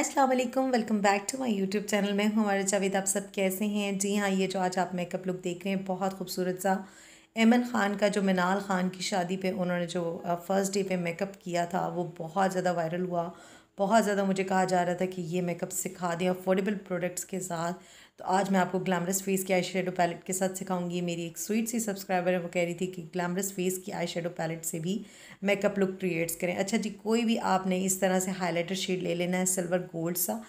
अस्सलाम वालेकुम welcome back to my YouTube channel मैं हूँ हमारे जावेद आप सब कैसे हैं जी हाँ ये जो आज आप मेकअप लुक देख रहे हैं बहुत खूबसूरत सा एमन ख़ान का जो मिनाल ख़ान की शादी पे उन्होंने जो फर्स्ट डे पे मेकअप किया था वो बहुत ज़्यादा वायरल हुआ बहुत ज़्यादा मुझे कहा जा रहा था कि ये मेकअप सिखा दें अफोर्डेबल प्रोडक्ट्स के साथ तो आज मैं आपको ग्लैमरस फेस की आई शेडो पैलेट के साथ सिखाऊंगी मेरी एक स्वीट सी सब्सक्राइबर है वो कह रही थी कि ग्लैमरस फेस की आई शेडो पैलेट से भी मेकअप लुक क्रिएट्स करें अच्छा जी कोई भी आपने इस तरह से हाईलाइटर शेड ले लेना है सिल्वर गोल्ड सा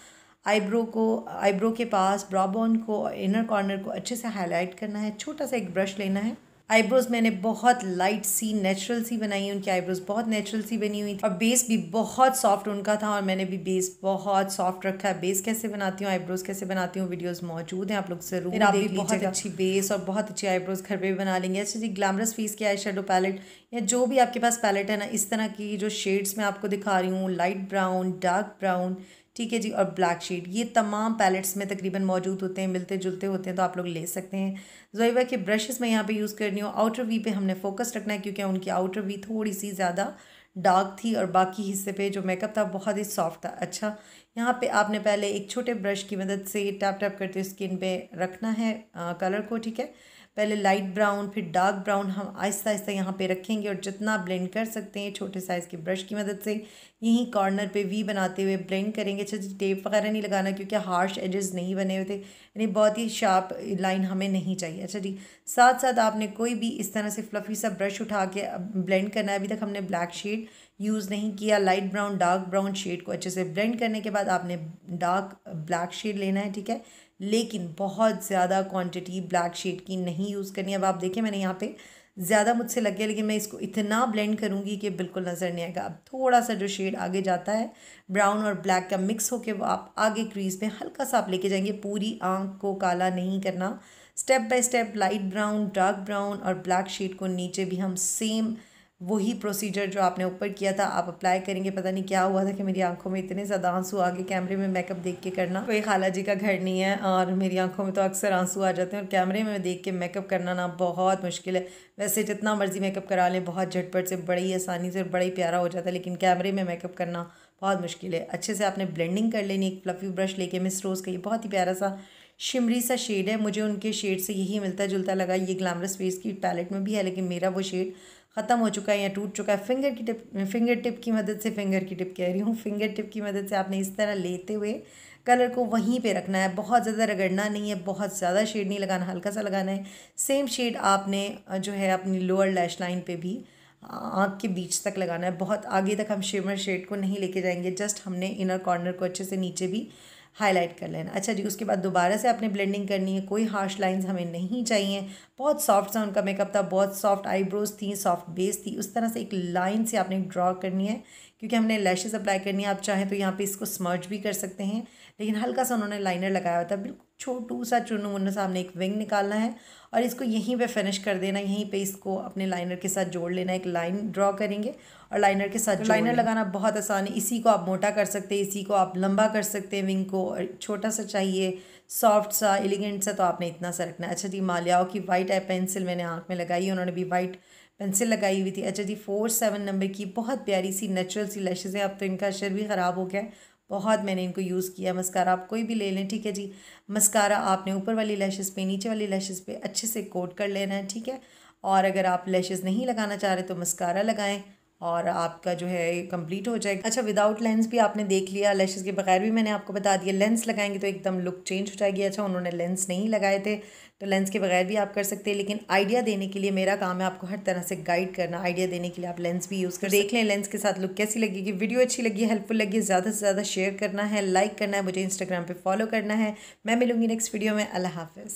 आईब्रो को आईब्रो के पास ब्रॉबोन को इनर कॉर्नर को अच्छे से हाईलाइट करना है छोटा सा एक ब्रश लेना है आईब्रोज मैंने बहुत लाइट सी नेचुरल सी बनाई उनकी आईब्रोज बहुत नेचुरल सी बनी हुई थी और बेस भी बहुत सॉफ्ट उनका था और मैंने भी बेस बहुत सॉफ्ट रखा है बेस कैसे बनाती हूँ आईब्रोज कैसे बनाती हूँ वीडियोस मौजूद हैं आप लोग जरूर आप भी बहुत अच्छी बेस और बहुत अच्छी आईब्रोज घर पर भी बना लेंगे अच्छी जी ग्लैमरस फेस की आई शेडो पैलेट या जो भी आपके पास पैलेट है ना इस तरह की जो शेड्स मैं आपको दिखा रही हूँ लाइट ब्राउन डार्क ब्राउन ठीक है जी और ब्लैक शेड ये तमाम पैलेट्स में तकरीबन मौजूद होते हैं मिलते जुलते होते हैं तो आप लोग ले सकते हैं जोइवा के ब्रशेस में यहाँ पे यूज़ करनी हो आउटर वी पे हमने फोकस रखना है क्योंकि उनकी आउटर वी थोड़ी सी ज़्यादा डार्क थी और बाकी हिस्से पे जो मेकअप था बहुत ही सॉफ्ट था अच्छा यहाँ पे आपने पहले एक छोटे ब्रश की मदद से टैप टैप करते हुए स्किन पे रखना है आ, कलर को ठीक है पहले लाइट ब्राउन फिर डार्क ब्राउन हम आहिस्ता आहिस्ता यहाँ पे रखेंगे और जितना ब्लेंड कर सकते हैं छोटे साइज़ के ब्रश की मदद से यहीं कॉर्नर पे वी बनाते हुए ब्लेंड करेंगे अच्छा जी टेप वगैरह नहीं लगाना क्योंकि हार्श एजेस नहीं बने हुए थे यानी बहुत ही शार्प लाइन हमें नहीं चाहिए अच्छा जी साथ साथ आपने कोई भी इस तरह से फ्लफ़ी सा ब्रश उठा के ब्लेंड करना है अभी तक हमने ब्लैक शेड यूज़ नहीं किया light brown dark brown shade को अच्छे से ब्लेंड करने के बाद आपने डार्क ब्लैक शेड लेना है ठीक है लेकिन बहुत ज़्यादा क्वांटिटी ब्लैक शेड की नहीं यूज़ करनी अब आप देखें मैंने यहाँ पे ज़्यादा मुझसे लग गया लेकिन मैं इसको इतना ब्लेंड करूँगी कि बिल्कुल नज़र नहीं आएगा अब थोड़ा सा जो शेड आगे जाता है ब्राउन और ब्लैक का मिक्स होकर वो आप आगे क्रीज में हल्का सा आप लेके जाएंगे पूरी आँख को काला नहीं करना step by step light brown dark brown और ब्लैक शेड को नीचे भी हम सेम वही प्रोसीजर जो आपने ऊपर किया था आप अप्लाई करेंगे पता नहीं क्या हुआ था कि मेरी आंखों में इतने ज़्यादा आंसू आ गए कैमरे में मेकअप देख के करना कोई खाला जी का घर नहीं है और मेरी आंखों में तो अक्सर आंसू आ जाते हैं और कैमरे में देख के मेकअप करना ना बहुत मुश्किल है वैसे जितना मर्जी मेकअप करा लें बहुत झटपट से बड़ी आसानी से बड़ा ही प्यारा हो जाता है लेकिन कैमरे में मेकअप करना बहुत मुश्किल है अच्छे से आपने ब्लेंडिंग कर लेनी एक फ्लफी ब्रश लेके मिस रोज़ का ये बहुत ही प्यारा सा शिमरी सा शेड है मुझे उनके शेड से यही मिलता जुलता लगा ये ग्लैमरस फेस की पैलेट में भी है लेकिन मेरा वो शेड ख़त्म हो चुका है या टूट चुका है फिंगर की टिप फिंगर टिप की मदद से फिंगर की टिप कह रही हूँ फिंगर टिप की मदद से आपने इस तरह लेते हुए कलर को वहीं पे रखना है बहुत ज़्यादा रगड़ना नहीं है बहुत ज़्यादा शेड नहीं लगाना हल्का सा लगाना है सेम शेड आपने जो है अपनी लोअर लैश लाइन पर भी आँख के बीच तक लगाना है बहुत आगे तक हम शिमर शेड को नहीं लेके जाएंगे जस्ट हमने इनर कॉर्नर को अच्छे से नीचे भी हाईलाइट कर लेना अच्छा जी उसके बाद दोबारा से आपने ब्लेंडिंग करनी है कोई हार्श लाइंस हमें नहीं चाहिए बहुत सॉफ्ट सा उनका मेकअप था बहुत सॉफ्ट आईब्रोज थी सॉफ्ट बेस थी उस तरह से एक लाइन से आपने ड्रॉ करनी है क्योंकि हमने लैशेज़ अप्लाई करनी है आप चाहें तो यहाँ पे इसको स्मर्ज भी कर सकते हैं लेकिन हल्का सा उन्होंने लाइनर लगाया हुआ था बिल्कुल छोटू सा चुनू मुन्नू सामने एक विंग निकालना है और इसको यहीं पे फिनिश कर देना यहीं पे इसको अपने लाइनर के साथ जोड़ लेना एक लाइन ड्रॉ करेंगे और लाइनर के साथ तो लाइनर लगाना बहुत आसान है इसी को आप मोटा कर सकते हैं इसी को आप लंबा कर सकते हैं विंग को और छोटा सा चाहिए सॉफ्ट सा एलिगेंट सा तो आपने इतना सा रखना अच्छा जी माल्याओं की वाइट आई पेंसिल मैंने आँख में लगाई उन्होंने भी वाइट पेंसिल लगाई हुई थी अच्छा जी फोर सेवन नंबर की बहुत प्यारी सी नेचुरल सी लैशेज़ है अब तो इनका शर भी ख़राब हो गया है बहुत मैंने इनको यूज़ किया मस्कारा आप कोई भी ले लें ठीक है जी मस्कारा आपने ऊपर वाली लैशेस पे नीचे वाली लैशेस पे अच्छे से कोट कर लेना है ठीक है और अगर आप लैशेस नहीं लगाना चाह रहे तो मस्कारा लगाएं और आपका जो है कंप्लीट हो जाएगा अच्छा विदाउट लेंस भी आपने देख लिया लैशेस के बगैर भी मैंने आपको बता दिया लेंस लगाएंगे तो एकदम लुक चेंज हो जाएगी अच्छा उन्होंने लेंस नहीं लगाए थे तो लेंस के बगैर भी आप कर सकते हैं लेकिन आइडिया देने के लिए मेरा काम है आपको हर तरह से गाइड करना आइडिया देने के लिए आप लेंस भी यूज़ कर देख लें लेंस के साथ लुक कैसी लगेगी वीडियो अच्छी लगी हेल्पफुल लगी ज़्यादा से ज़्यादा शेयर करना है लाइक करना है मुझे इंस्टाग्राम पर फॉलो करना है मैं मिलूंगी नेक्स्ट वीडियो में अल्लाह